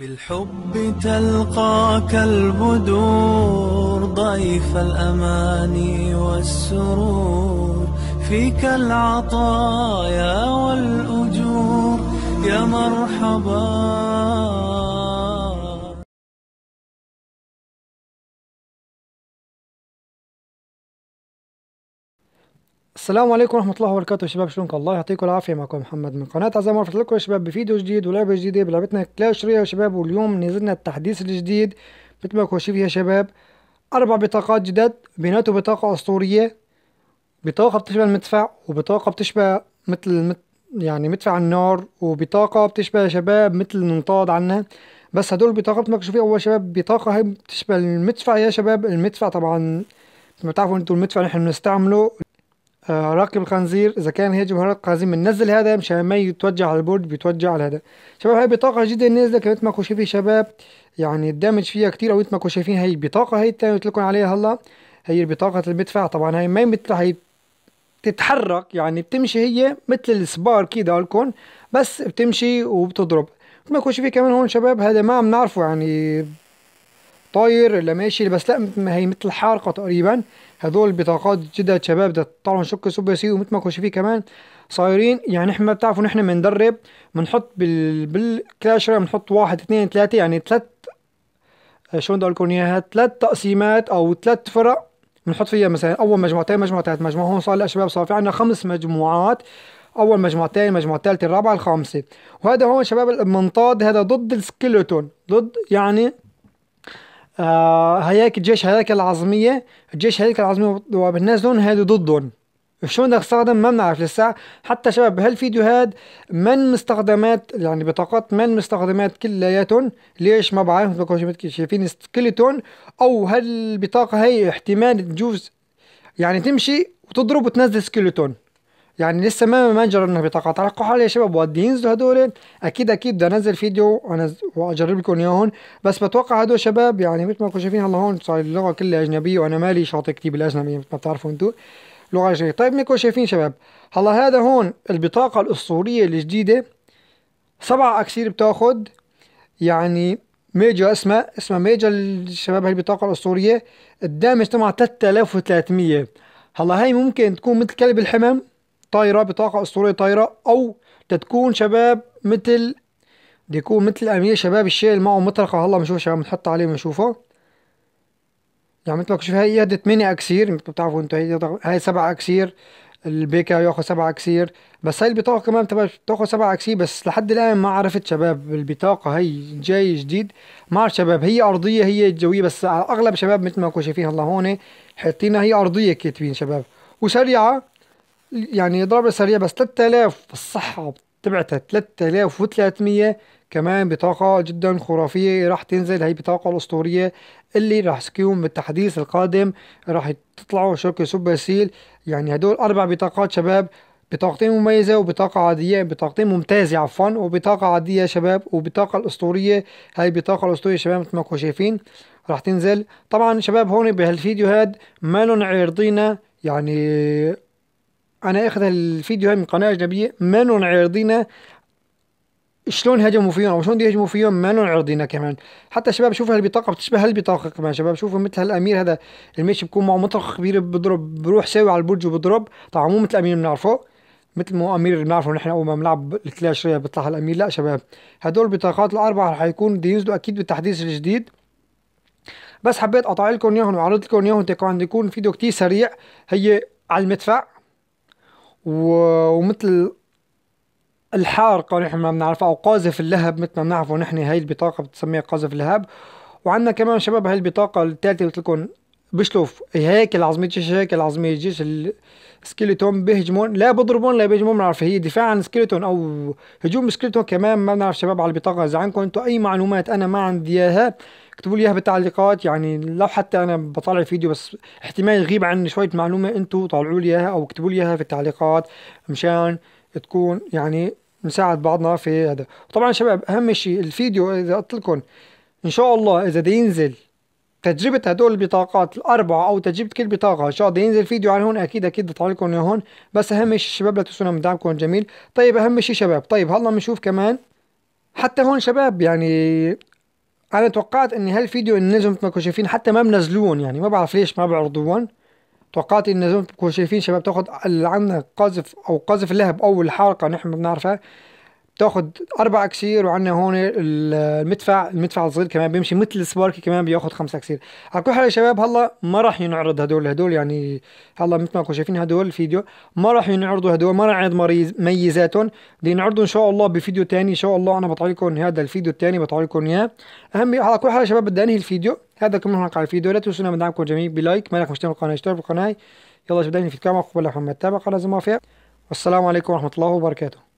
بالحب تلقاك البدور ضيف الأماني والسرور فيك العطايا والأجور يا مرحباً السلام عليكم ورحمه الله وبركاته شباب شلونكم الله يعطيكم العافيه معكم محمد من قناه عزام ورفعت لكم يا شباب بفيديو جديد ولعبه جديده بلعبتنا كلاش ريا يا شباب واليوم نزلنا التحديث الجديد مثل ما شايف يا شباب اربع بطاقات جدد بيناتو بطاقه اسطوريه بطاقه بتشبه المدفع وبطاقه بتشبه مثل المت... يعني مدفع النار وبطاقه بتشبه يا شباب مثل المنطاد عنا بس هدول مثل ما شوفي اول شباب بطاقه هي بتشبه المدفع يا شباب المدفع طبعا ما بتعرفوا انتوا المدفع نحن بنستعمله آه، راكب الخنزير اذا كان هيجي بهرات الخنزير بننزل هذا مش ما يتوجع على البورد بيتوجع على هذا شباب هاي بطاقه جدا نازله كانت ماكو شايفين شباب يعني الدمج فيها كتير او انتم ماكو شايفين هاي البطاقه هاي اللي لكم عليها هلا هي بطاقه المدفع طبعا هاي ما مثل هي بتتحرك يعني بتمشي هي مثل السبار كده لكم بس بتمشي وبتضرب ما يكونش فيه كمان هون شباب هذا ما عم نعرفه يعني طاير اللي ماشي بس لا هي مثل الحارقه تقريبا هذول بطاقات جدد شباب ده طبعا شق سوبر سي ومثل ما كنت فيه كمان صايرين يعني احنا بتعرفوا نحن بندرب بنحط بال بالكلاش بنحط واحد اثنين ثلاثه يعني ثلاث آه، شلون بدي اقول لكم اياها ثلاث تقسيمات او ثلاث فرق بنحط فيها مثلا اول مجموعتين مجموعه ثالث مجموعه هون صار لا شباب صار في عندنا خمس مجموعات اول مجموعتين مجموعه الثالثه الرابعه الخامسه وهذا هون شباب المنطاد هذا ضد السكيلتون ضد يعني آه، هياك الجيش هياك العظمية الجيش هياك العظمية والناس دون هادو ضدهم شلون تستخدم ما بنعرف لسه حتى شباب هاد من مستخدمات يعني بطاقات من مستخدمات كلياتهم ليش ما بعرف بكون شايفين سكيلتون او هالبطاقة هي احتمال تجوز يعني تمشي وتضرب وتنزل سكيلتون يعني لسه ما جربنا بطاقات على تلقحه يا شباب ينزلوا هدول اكيد اكيد بدي انزل فيديو واجرب لكم اياهم بس بتوقع هدول شباب يعني مثل ما كنتوا شايفين هلا هون صار اللغه كلها اجنبيه وانا مالي شاطر كتير بالاجنبيه مثل ما بتعرفوا انتم لغه اجنبيه طيب مثل شايفين شباب هلا هذا هون البطاقه الاسطوريه الجديده سبع اكسير بتاخد يعني ميجر اسمها اسمها ميجر الشباب هي البطاقه الاسطوريه الدامج تبعها 3300 هلا هي ممكن تكون مثل كلب الحمام طايرة بطاقة أسطورية طايرة أو تتكون شباب مثل يكون مثل أمير شباب الشيء اللي معه مطرقة هلا بنشوف شباب بنحط عليه بنشوفه يعني مثل ما شوف هي هيدي 8 أكسير مثل ما بتعرفوا أنتم هي هي 7 أكسير البيكا ياخذ 7 أكسير بس هي البطاقة كمان تاخذ 7 أكسير بس لحد الآن ما عرفت شباب البطاقة هي جاي جديد ما عرف شباب هي أرضية هي جوية بس أغلب شباب مثل ما كنتوا شايفين هلا هون حاطينها هي أرضية كاتبين شباب وسريعة يعني ضربة سريعة بس 3000 بالصحة تبعتها 3300 كمان بطاقة جدا خرافية راح تنزل هي بطاقة الأسطورية اللي راح تكون بالتحديث القادم راح تطلعوا شركة سوبر سيل يعني هدول أربع بطاقات شباب بطاقتين مميزة وبطاقة عادية بطاقتين ممتازة عفوا وبطاقة عادية شباب وبطاقة الأسطورية هاي بطاقة الأسطورية شباب مثل ما كنتم شايفين راح تنزل طبعا شباب هون بهالفيديو هاد ما لهم عارضينا يعني انا اخذ الفيديو هاي من قناه اجنبيه ما عرضينا شلون هجموا فيهم او شلون يهجموا فيهم ما عرضينا كمان حتى شباب شوفوا هالبطاقه بتشبه هالبطاقه كمان شباب شوفوا مثل هالامير هذا الميش بكون معه مطرخ كبير بضرب بروح ساوي على البرج وبضرب طبعا مو مثل امير بنعرفه مثل مو امير اللي بنعرفه نحن اول ما بنلعب الكلاش بيطلع هالامير لا شباب هدول البطاقات الاربعه رح يكون بده ينزلوا اكيد بالتحديث الجديد بس حبيت اقطع لكم اياهم وعرضت لكم اياهم تكون يكون فيديو كتير سريع هي على المدفع ومثل الحارقة نحن ما بنعرفها أو قاذف اللهب مثل ما بنعرفه نحن هاي البطاقة بتسميها قاذف اللهب وعندنا كمان شباب هاي البطاقة الثالثة قلت لكم بشلوف هيكل عظمية الجيش هيكل عظمية الجيش السكيلتون بيهجمون لا بضربون لا بيهجمون بنعرف هي دفاع عن سكيلتون أو هجوم سكيلتون كمان ما بنعرف شباب على البطاقة إذا عندكم أنتم أي معلومات أنا ما عندي إياها اكتبوا لي اياها بالتعليقات يعني لو حتى انا بطلع فيديو بس احتمال يغيب عني شويه معلومه انتم طلعوا لي اياها او اكتبوا لي اياها في التعليقات مشان تكون يعني نساعد بعضنا في هذا طبعا شباب اهم شيء الفيديو اذا قلت لكم ان شاء الله اذا بده ينزل تجربة هدول البطاقات الأربعة أو تجربة كل بطاقة إن شاء الله ينزل فيديو عن هون أكيد أكيد بطلع لكم إياه هون بس أهم شيء شباب لا تنسونا من دعمكم الجميل طيب أهم شيء شباب طيب هلا بنشوف كمان حتى هون شباب يعني انا توقعت ان هالفيديو نزلوا مثل ما شايفين حتى ما منزلون يعني ما بعرف ليش ما بعرضوهم توقعت ان لازم تكونوا شايفين شباب تاخد اللي عندنا قاذف او قذف لها باول حلقه نحن ما بنعرفها بتاخذ اربع اكسير وعندنا هون المدفع المدفع الصغير كمان بيمشي مثل السباركي كمان بياخذ خمسة اكسير على كل حال يا شباب هلا ما راح ينعرض هدول هدول يعني هلا مثل ما انكم شايفين هدول الفيديو ما راح ينعرضوا هدول ما راح ينعرض ميزاتهم بدي ان شاء الله بفيديو ثاني ان شاء الله انا بطلع لكم هذا الفيديو الثاني بطلع لكم اياه اهم على كل حال يا شباب بدي انهي الفيديو هذا كمان هناك على الفيديو لا تنسونا من دعمكم جميع بلايك ما لك مشترك القناه اشترك بالقناه يلا شباب في الكاميرا قبل محمد تابع قناه فيها والسلام عليكم ورحمه الله وبركاته